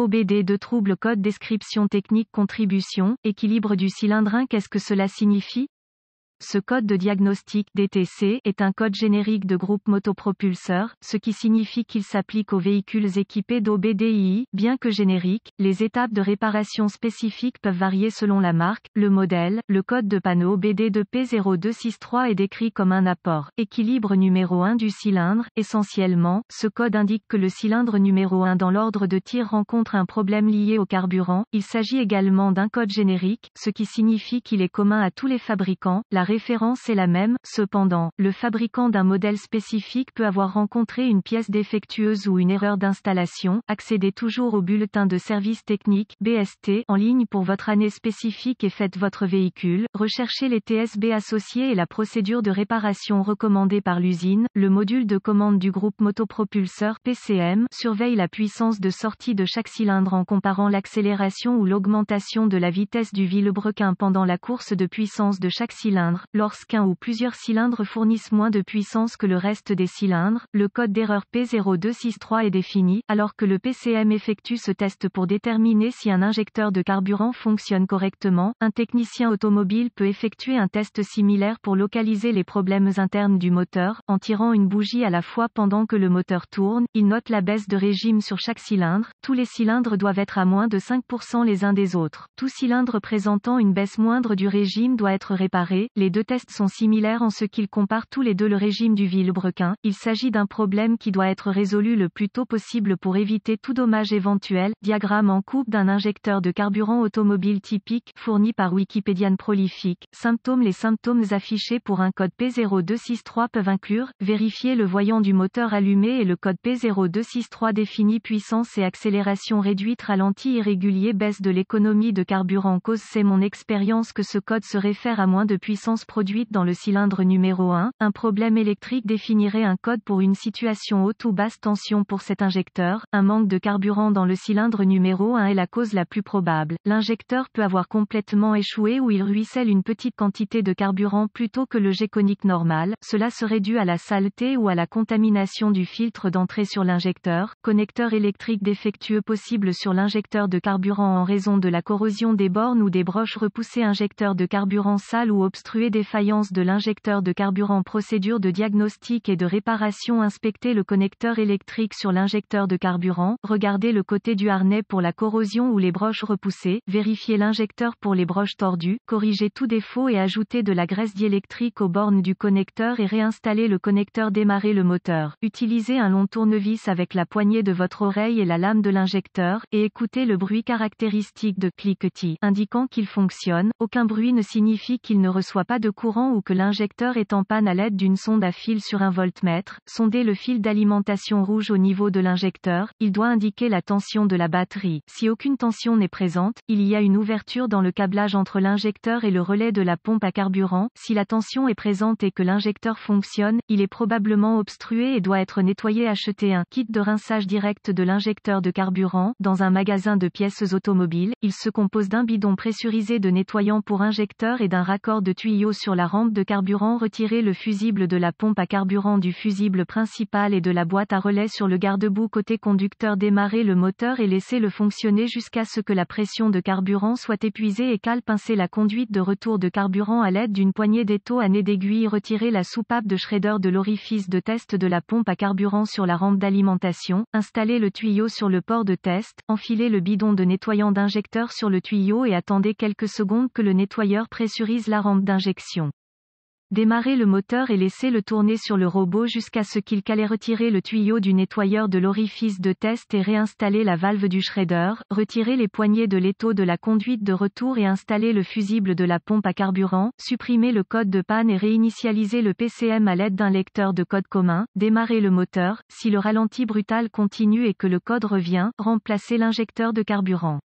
OBD de trouble code description technique contribution, équilibre du cylindrin qu'est-ce que cela signifie ce code de diagnostic DTC est un code générique de groupe motopropulseur, ce qui signifie qu'il s'applique aux véhicules équipés d'OBDI. Bien que générique, les étapes de réparation spécifiques peuvent varier selon la marque, le modèle. Le code de panneau BD2P0263 est décrit comme un apport équilibre numéro 1 du cylindre. Essentiellement, ce code indique que le cylindre numéro 1 dans l'ordre de tir rencontre un problème lié au carburant. Il s'agit également d'un code générique, ce qui signifie qu'il est commun à tous les fabricants. La référence est la même, cependant, le fabricant d'un modèle spécifique peut avoir rencontré une pièce défectueuse ou une erreur d'installation, accédez toujours au bulletin de service technique BST en ligne pour votre année spécifique et faites votre véhicule, recherchez les TSB associés et la procédure de réparation recommandée par l'usine, le module de commande du groupe motopropulseur PCM surveille la puissance de sortie de chaque cylindre en comparant l'accélération ou l'augmentation de la vitesse du vilebrequin pendant la course de puissance de chaque cylindre Lorsqu'un ou plusieurs cylindres fournissent moins de puissance que le reste des cylindres, le code d'erreur P0263 est défini, alors que le PCM effectue ce test pour déterminer si un injecteur de carburant fonctionne correctement. Un technicien automobile peut effectuer un test similaire pour localiser les problèmes internes du moteur, en tirant une bougie à la fois pendant que le moteur tourne. Il note la baisse de régime sur chaque cylindre. Tous les cylindres doivent être à moins de 5% les uns des autres. Tout cylindre présentant une baisse moindre du régime doit être réparé. Les les deux tests sont similaires en ce qu'ils comparent tous les deux le régime du vilebrequin. Il s'agit d'un problème qui doit être résolu le plus tôt possible pour éviter tout dommage éventuel. Diagramme en coupe d'un injecteur de carburant automobile typique fourni par Wikipédian prolifique. Symptômes Les symptômes affichés pour un code P0263 peuvent inclure, vérifier le voyant du moteur allumé et le code P0263 définit puissance et accélération réduite ralenti irrégulier baisse de l'économie de carburant cause c'est mon expérience que ce code se réfère à moins de puissance produite dans le cylindre numéro 1, un problème électrique définirait un code pour une situation haute ou basse tension pour cet injecteur, un manque de carburant dans le cylindre numéro 1 est la cause la plus probable. L'injecteur peut avoir complètement échoué ou il ruisselle une petite quantité de carburant plutôt que le jet normal, cela serait dû à la saleté ou à la contamination du filtre d'entrée sur l'injecteur, connecteur électrique défectueux possible sur l'injecteur de carburant en raison de la corrosion des bornes ou des broches repoussées injecteur de carburant sale ou obstrué défaillance de l'injecteur de carburant procédure de diagnostic et de réparation inspecter le connecteur électrique sur l'injecteur de carburant, regardez le côté du harnais pour la corrosion ou les broches repoussées, vérifier l'injecteur pour les broches tordues, corriger tout défaut et ajouter de la graisse diélectrique aux bornes du connecteur et réinstaller le connecteur démarrer le moteur, utiliser un long tournevis avec la poignée de votre oreille et la lame de l'injecteur, et écoutez le bruit caractéristique de cliquetis, indiquant qu'il fonctionne, aucun bruit ne signifie qu'il ne reçoit pas de courant ou que l'injecteur est en panne à l'aide d'une sonde à fil sur un voltmètre, sondez le fil d'alimentation rouge au niveau de l'injecteur, il doit indiquer la tension de la batterie. Si aucune tension n'est présente, il y a une ouverture dans le câblage entre l'injecteur et le relais de la pompe à carburant. Si la tension est présente et que l'injecteur fonctionne, il est probablement obstrué et doit être nettoyé. Achetez un kit de rinçage direct de l'injecteur de carburant dans un magasin de pièces automobiles. Il se compose d'un bidon pressurisé de nettoyant pour injecteur et d'un raccord de tuyau sur la rampe de carburant, retirer le fusible de la pompe à carburant du fusible principal et de la boîte à relais sur le garde-boue côté conducteur, démarrer le moteur et laisser le fonctionner jusqu'à ce que la pression de carburant soit épuisée et cale pincer la conduite de retour de carburant à l'aide d'une poignée d'étau à nez d'aiguille, retirer la soupape de Schrader de l'orifice de test de la pompe à carburant sur la rampe d'alimentation, installer le tuyau sur le port de test, enfiler le bidon de nettoyant d'injecteur sur le tuyau et attendez quelques secondes que le nettoyeur pressurise la rampe d'injecteur Démarrer le moteur et laissez-le tourner sur le robot jusqu'à ce qu'il calait retirer le tuyau du nettoyeur de l'orifice de test et réinstaller la valve du shredder, retirer les poignées de l'étau de la conduite de retour et installer le fusible de la pompe à carburant, supprimer le code de panne et réinitialiser le PCM à l'aide d'un lecteur de code commun, démarrer le moteur, si le ralenti brutal continue et que le code revient, remplacer l'injecteur de carburant.